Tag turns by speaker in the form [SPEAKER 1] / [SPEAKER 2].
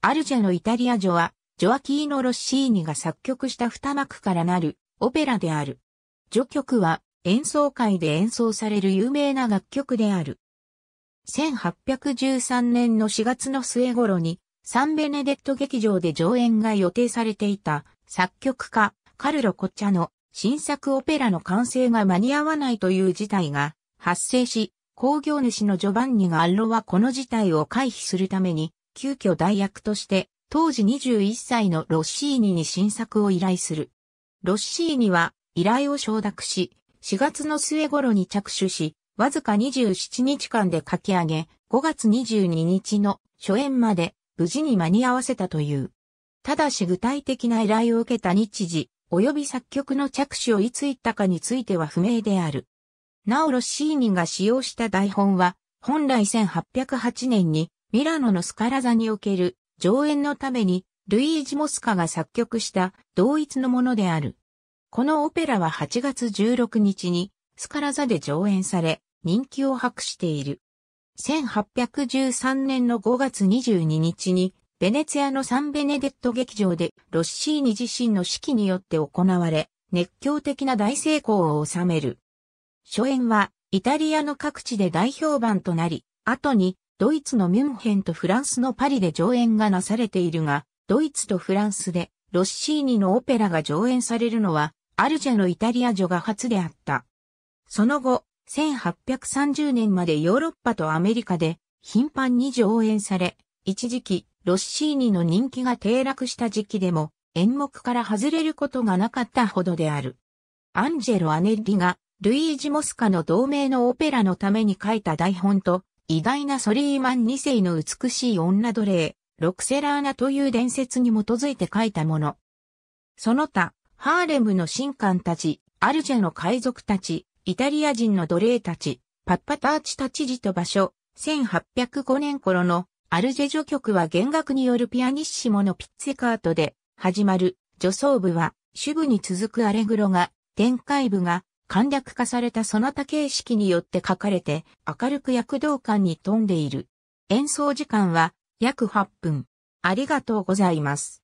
[SPEAKER 1] アルジェのイタリア女は、ジョアキーノ・ロッシーニが作曲した二幕からなるオペラである。序曲は演奏会で演奏される有名な楽曲である。1813年の4月の末頃にサンベネデット劇場で上演が予定されていた作曲家カルロ・コッチャの新作オペラの完成が間に合わないという事態が発生し、工業主のジョバンニがアッロはこの事態を回避するために急遽代役として、当時21歳のロッシーニに新作を依頼する。ロッシーニは依頼を承諾し、4月の末頃に着手し、わずか27日間で書き上げ、5月22日の初演まで無事に間に合わせたという。ただし具体的な依頼を受けた日時、及び作曲の着手をいつ行ったかについては不明である。なおロッシーニが使用した台本は、本来1808年にミラノのスカラ座における上演のためにルイージ・モスカが作曲した同一のものである。このオペラは8月16日にスカラ座で上演され人気を博している。1813年の5月22日にベネツィアのサンベネデット劇場でロッシーニ自身の指揮によって行われ熱狂的な大成功を収める。初演はイタリアの各地で大評判となり、後にドイツのミュンヘンとフランスのパリで上演がなされているが、ドイツとフランスでロッシーニのオペラが上演されるのは、アルジェのイタリア女が初であった。その後、1830年までヨーロッパとアメリカで頻繁に上演され、一時期、ロッシーニの人気が低落した時期でも演目から外れることがなかったほどである。アンジェロ・アネッリがルイージ・モスカの同名のオペラのために書いた台本と意外なソリーマン2世の美しい女奴隷、ロクセラーナという伝説に基づいて書いたもの。その他、ハーレムの神官たち、アルジェの海賊たち、イタリア人の奴隷たち、パッパターチたち時と場所、1805年頃のアルジェ序曲は弦楽によるピアニッシモのピッツェカートで始まる、女装部は、主部に続くアレグロが、展開部が、簡略化されたその他形式によって書かれて明るく躍動感に富んでいる。演奏時間は約8分。ありがとうございます。